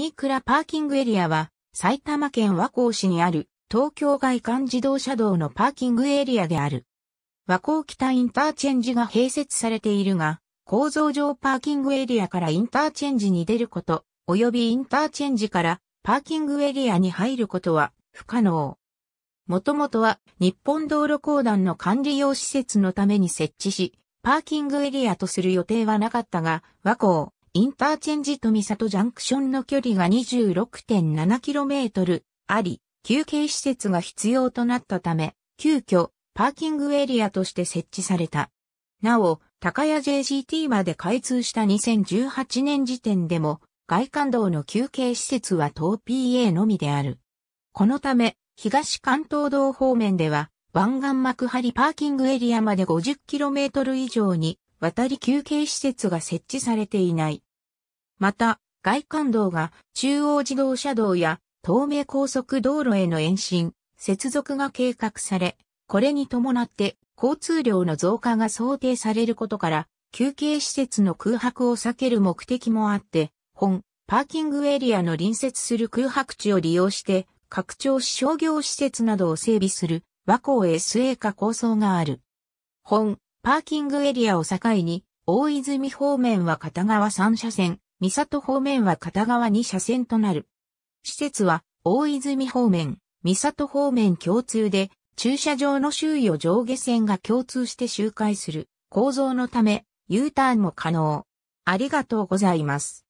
ク倉パーキングエリアは、埼玉県和光市にある、東京外環自動車道のパーキングエリアである。和光北インターチェンジが併設されているが、構造上パーキングエリアからインターチェンジに出ること、及びインターチェンジからパーキングエリアに入ることは不可能。もともとは日本道路公団の管理用施設のために設置し、パーキングエリアとする予定はなかったが、和光インターチェンジと三里ジャンクションの距離が 26.7km あり、休憩施設が必要となったため、急遽、パーキングエリアとして設置された。なお、高屋 JGT まで開通した2018年時点でも、外環道の休憩施設は東 PA のみである。このため、東関東道方面では、湾岸幕張パーキングエリアまで 50km 以上に渡り休憩施設が設置されていない。また、外環道が中央自動車道や東名高速道路への延伸、接続が計画され、これに伴って交通量の増加が想定されることから、休憩施設の空白を避ける目的もあって、本、パーキングエリアの隣接する空白地を利用して、拡張し商業施設などを整備する和光 SA 化構想がある。本、パーキングエリアを境に、大泉方面は片側3車線、三里方面は片側2車線となる。施設は、大泉方面、三里方面共通で、駐車場の周囲を上下線が共通して周回する構造のため、U ターンも可能。ありがとうございます。